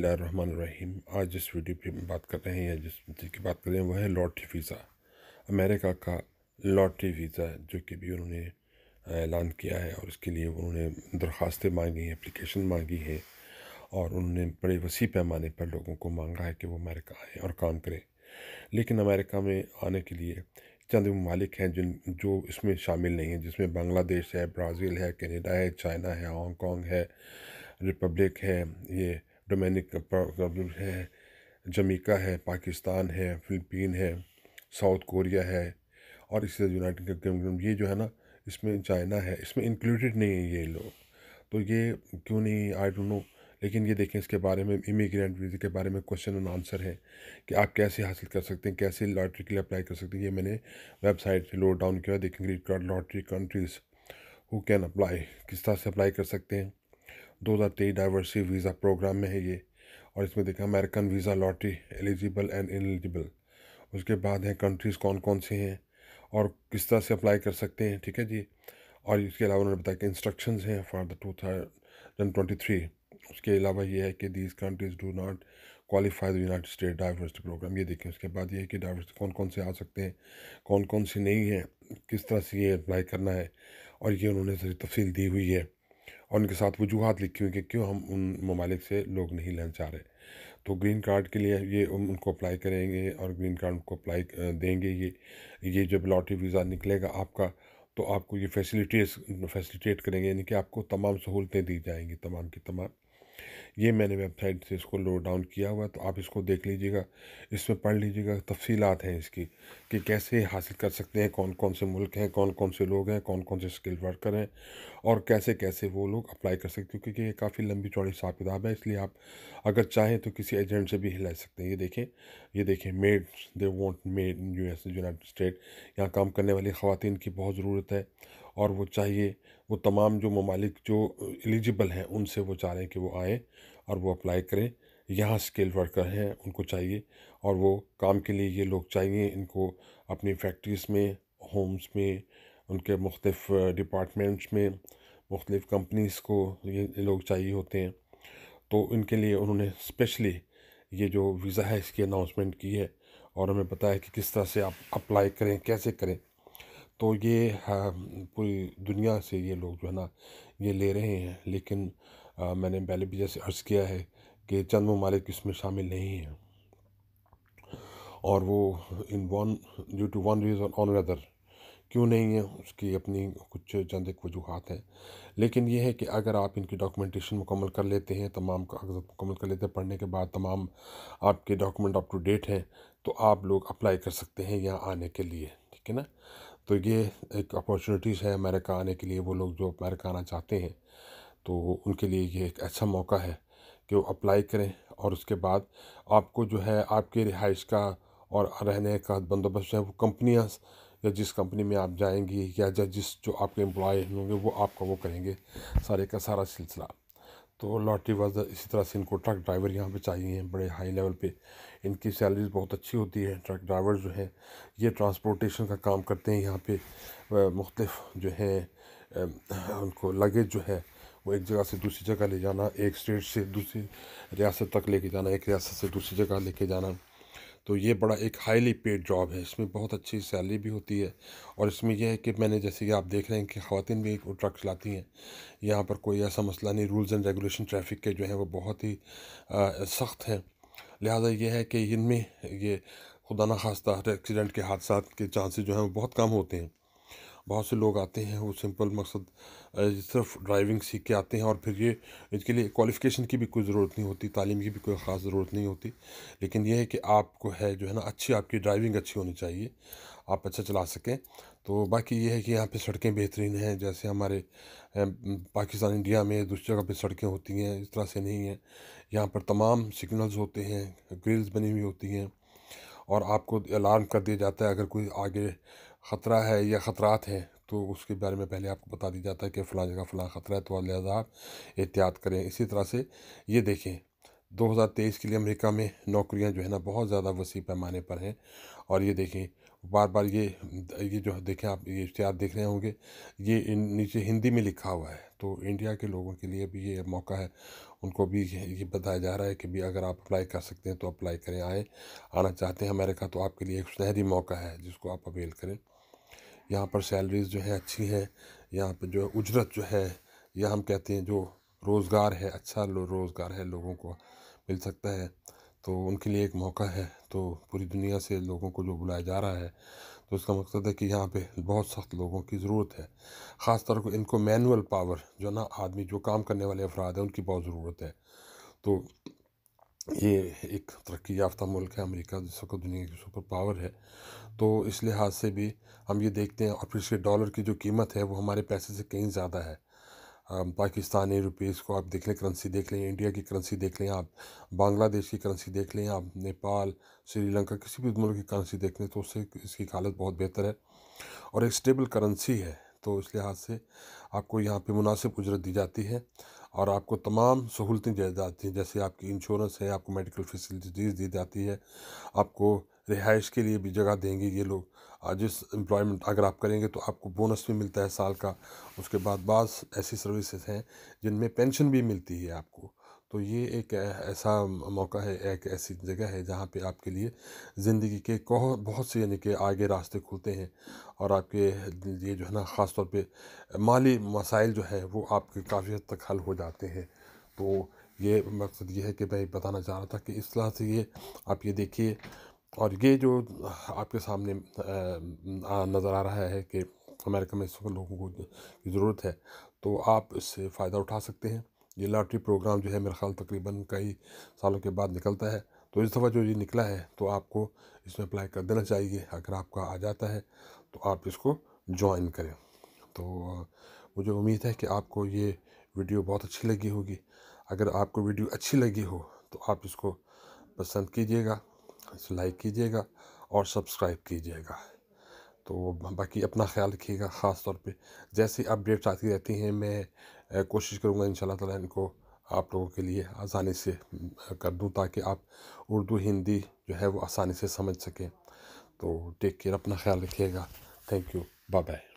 बसमीम आज जिस वीडियो पे बात कर रहे हैं या जिस चीज़ की बात कर रहे हैं वह है लॉटरी वीज़ा अमेरिका का लॉटरी वीज़ा जो कि भी उन्होंने ऐलान किया है और इसके लिए उन्होंने दरख्वास्तें मांगी हैं अप्लीकेशन मांगी है और उन्होंने बड़े वसी पैमाने पर लोगों को मांगा है कि वो अमेरिका आएँ और काम करें लेकिन अमेरिका में आने के लिए चंद ममालिक हैं जिन जो इसमें शामिल नहीं है जिसमें बांग्लादेश है ब्राज़ील है कैनेडा है चाइना है हांगकॉन्ग है रिपब्लिक है ये डोमिनिक रिपब्लिक है जमीका है पाकिस्तान है फिलिपीन है साउथ कोरिया है और इसी तरह यूनाइटेड किंगडम ये जो है ना इसमें चाइना है इसमें इंक्लूडेड नहीं है ये लोग तो ये क्यों नहीं आई डोंट नो लेकिन ये देखें इसके बारे में इमिग्रेंट वीज़े के बारे में क्वेश्चन एंड आंसर है कि आप कैसे हासिल कर सकते हैं कैसे लॉटरी के लिए अप्लाई कर सकते हैं ये मैंने वेबसाइट से लोड डाउन किया देखेंगे lottery countries who can apply किस तरह से अप्लाई कर सकते हैं दो हज़ार तेईस डाइवर्सिटी वीज़ा प्रोग्राम में है ये और इसमें देखा American visa lottery eligible and ineligible उसके बाद हैं कंट्रीज़ कौन कौन से हैं और किस तरह से अप्लाई कर सकते हैं ठीक है जी और इसके अलावा उन्होंने बताया कि इंस्ट्रक्शन हैं for the two thousand twenty three उसके अलावा ये है कि these countries do not qualify the United State diversity program ये देखें उसके बाद ये है कि डाइवर्सिटी कौन कौन से आ सकते हैं कौन कौन से नहीं हैं किस तरह से ये अप्लाई करना है और ये उन्होंने सारी तफसील दी हुई है और उनके साथ वजूहत लिखी हुई कि क्यों हम उन ममालिक से लोग नहीं लेना चाह रहे तो ग्रीन कार्ड के लिए ये उनको अप्लाई करेंगे और ग्रीन कार्ड उनको अप्लाई देंगे ये ये जब लॉटरी वीज़ा निकलेगा आपका तो आपको ये फैसिलिटीज फैसिलिटेट करेंगे यानी कि आपको तमाम सहूलतें दी जाएंगी तमाम की तमाम ये मैंने वेबसाइट से इसको लोड डाउन किया हुआ है तो आप इसको देख लीजिएगा इसमें पढ़ लीजिएगा तफसीलात हैं इसकी कि कैसे हासिल कर सकते हैं कौन कौन से मुल्क हैं कौन कौन से लोग हैं कौन कौन से स्किल वर्कर हैं और कैसे कैसे वो लोग अप्लाई कर सकते हैं क्योंकि ये काफ़ी लंबी चौड़ी हिसाब किताब है इसलिए आप अगर चाहें तो किसी एजेंट से भी हिला सकते हैं ये देखें ये देखें made they want made in U S United State यहाँ काम करने वाली ख़वान की बहुत ज़रूरत है और वो चाहिए वो तमाम जो ममालिक जो एलिजिबल हैं उनसे वो चाह रहे हैं कि वो आएँ और वो अप्लाई करें यहाँ स्किल वर्कर हैं उनको चाहिए और वो काम के लिए ये लोग चाहिए इनको अपनी फैक्ट्रीज़ में होम्स में उनके मुख्तफ डिपार्टमेंट्स में मुख्तफ कंपनीज़ को ये लोग चाहिए होते हैं तो इनके लिए उन्होंने स्पेशली ये जो वीज़ा है इसकी अनाउंसमेंट की है और हमें बताया कि किस तरह से आप अप्लाई करें कैसे करें तो ये हाँ, पूरी दुनिया से ये लोग जो है ना ये ले रहे हैं लेकिन आ, मैंने पहले भी जैसे अर्ज़ किया है कि चंद ममालिक इसमें शामिल नहीं हैं और वो in one due to one reason on other क्यों नहीं है उसकी अपनी कुछ चंद एक वजूहत हैं लेकिन यह है कि अगर आप इनकी डॉक्यूमेंटेशन मुकम्मल कर लेते हैं तमाम कागजात मुकम्मल कर लेते हैं पढ़ने के बाद तमाम आपके डॉक्यूमेंट अप टू डेट हैं तो आप लोग अप्लाई कर सकते हैं यहाँ आने के लिए ठीक है ना तो ये एक अपॉर्चुनिटीज़ है अमेरिका आने के लिए वो लोग जो अमेरिका आना चाहते हैं तो उनके लिए ये एक अच्छा मौका है कि वो अप्लाई करें और उसके बाद आपको जो है आपके रिहाइश का और रहने का बंदोबस्त है वो कंपनियाँ या जिस कंपनी में आप जाएंगी या जिस जो आपके एम्प्लॉय होंगे वो आपका वो करेंगे सारे का सारा सिलसिला तो लॉटरी वाज इसी तरह से इनको ट्रक ड्राइवर यहाँ पे चाहिए हैं बड़े हाई लेवल पे इनकी सैलरीज बहुत अच्छी होती है ट्रक ड्राइवर जो हैं ये ट्रांसपोर्टेशन का काम करते हैं यहाँ पे मुख्तफ जो है उनको लगेज जो है वो एक जगह से दूसरी जगह ले जाना एक स्टेट से दूसरी रियासत तक लेके जाना एक रियासत से दूसरी जगह लेके जाना तो ये बड़ा एक हाईली पेड जॉब है इसमें बहुत अच्छी सैलरी भी होती है और इसमें यह है कि मैंने जैसे कि आप देख रहे हैं कि खातन भी एक ट्रक चलाती हैं यहाँ पर कोई ऐसा मसला नहीं रूल्स एंड रेगुलेशन ट्रैफिक के जो हैं वो बहुत ही सख्त हैं लिहाजा यह है कि इनमें ये खुदा न खास्ता एक्सीडेंट के हादसा के चांसेस जो हैं वो बहुत कम होते हैं बहुत से लोग आते हैं वो सिंपल मकसद सिर्फ ड्राइविंग सीख के आते हैं और फिर ये इसके लिए क्वालिफ़िकेशन की भी कोई ज़रूरत नहीं होती तालीम की भी कोई ख़ास ज़रूरत नहीं होती लेकिन यह है कि आपको है जो है ना अच्छी आपकी ड्राइविंग अच्छी होनी चाहिए आप अच्छा चला सकें तो बाकी ये है कि यहाँ पे सड़कें बेहतरीन हैं जैसे हमारे पाकिस्तान इंडिया में दूसरी जगह पे सड़कें होती हैं इस तरह से नहीं है यहाँ पर तमाम सिग्नल्स होते हैं ग्रिल्स बनी हुई होती हैं और आपको अलार्म कर दिया जाता है अगर कोई आगे ख़तरा है या ख़तरात हैं तो उसके बारे में पहले आपको बता दिया जाता है कि फ़लाँ जगह फ़लाँ ख़तरा है तो लिहाजा आप एहतियात करें इसी तरह से ये देखें 2023 के लिए अमेरिका में नौकरियां जो है ना बहुत ज़्यादा वसी पैमाने पर हैं और ये देखें बार बार ये ये जो देखें आप ये इश्तिहार देख रहे होंगे ये नीचे हिंदी में लिखा हुआ है तो इंडिया के लोगों के लिए भी ये मौका है उनको भी ये बताया जा रहा है कि भी अगर आप अप्लाई कर सकते हैं तो अप्लाई करें आएँ आना चाहते हैं अमेरिका तो आपके लिए एक सुनहरी मौका है जिसको आप अवेल करें यहाँ पर सैलरीज़ जो है अच्छी है यहाँ पर जो है उजरत जो है या हम कहते हैं जो रोज़गार है अच्छा रोज़गार है लोगों को मिल सकता है तो उनके लिए एक मौका है तो पूरी दुनिया से लोगों को जो बुलाया जा रहा है तो उसका मकसद है कि यहाँ पे बहुत सख्त लोगों की ज़रूरत है ख़ास तौर पर इनको मैनुअल पावर जो ना आदमी जो काम करने वाले अफराद हैं उनकी बहुत ज़रूरत है तो ये एक तरक्की याफ्ता मुल्क है अमेरिका जिस वक्त दुनिया की सुपर पावर है तो इस लिहाज से भी हम ये देखते हैं और फिर इसके डॉलर की जो कीमत है वो हमारे पैसे से कहीं ज़्यादा है पाकिस्तानी रुपीज़ को आप देख लें करेंसी देख लें इंडिया की करेंसी देख लें आप बांग्लादेश की करेंसी देख लें आप नेपाल श्रीलंका किसी भी मुल्क की करेंसी देख लें तो उससे इसकी हालत बहुत बेहतर है और एक स्टेबल करेंसी है तो इस लिहाज से आपको यहाँ पे मुनासिब उजरत दी जाती है और आपको तमाम सहूलतें दी जाती हैं जैसे आपकी इंश्योरेंस है आपको मेडिकल फैसिलिटीज़ दी जाती है आपको रिहाइश के लिए भी जगह देंगे ये लोग जिस एम्प्लॉयमेंट अगर आप करेंगे तो आपको बोनस भी मिलता है साल का उसके बाद बाद ऐसी सर्विसेज हैं जिनमें पेंशन भी मिलती है आपको तो ये एक ऐसा मौका है एक ऐसी जगह है जहाँ पे आपके लिए ज़िंदगी के बहुत से यानी कि आगे रास्ते खुलते हैं और आपके ये जो है ना ख़ास तौर पे माली मसाइल जो है वो आपके काफ़ी हद तक हल हो जाते हैं तो ये मकसद ये है कि मैं बताना चाह रहा था कि इस तरह से ये आप ये देखिए और ये जो आपके सामने नज़र आ रहा है कि अमेरिका में इस लोगों को ज़रूरत है तो आप इससे फ़ायदा उठा सकते हैं ये लॉटरी प्रोग्राम जो है मेरा ख्याल तकरीबन कई सालों के बाद निकलता है तो इस दफ़ा जो ये निकला है तो आपको इसमें अप्लाई कर देना चाहिए अगर आपका आ जाता है तो आप इसको ज्वाइन करें तो मुझे उम्मीद है कि आपको ये वीडियो बहुत अच्छी लगी होगी अगर आपको वीडियो अच्छी लगी हो तो आप इसको पसंद कीजिएगा इसे लाइक कीजिएगा और सब्सक्राइब कीजिएगा तो बाकी अपना ख्याल रखिएगा ख़ास तौर पे जैसी अपडेट्स आती रहती हैं मैं कोशिश करूँगा इन ताला इनको आप लोगों के लिए आसानी से कर दूँ ताकि आप उर्दू हिंदी जो है वो आसानी से समझ सकें तो टेक केयर अपना ख्याल रखिएगा थैंक यू बाय बाय